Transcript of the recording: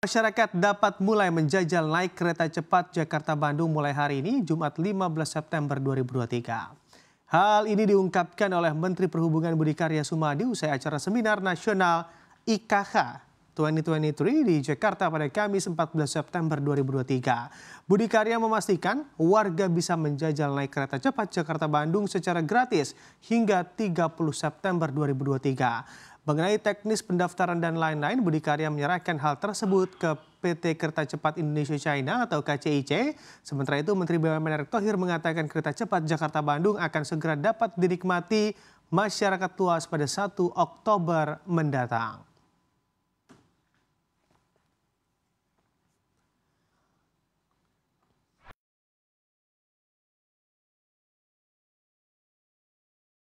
Masyarakat dapat mulai menjajal naik kereta cepat Jakarta-Bandung mulai hari ini, Jumat 15 September 2023. Hal ini diungkapkan oleh Menteri Perhubungan Budi Karya Sumadi usai acara seminar nasional IKH 2023 di Jakarta pada Kamis 14 September 2023. Budi Karya memastikan warga bisa menjajal naik kereta cepat Jakarta-Bandung secara gratis hingga 30 September 2023. Mengenai teknis pendaftaran dan lain-lain, Budi Karya menyerahkan hal tersebut ke PT Kereta Cepat Indonesia China atau KCIC. Sementara itu Menteri BUMN Erick Thohir mengatakan kereta cepat Jakarta-Bandung akan segera dapat dinikmati masyarakat luas pada 1 Oktober mendatang.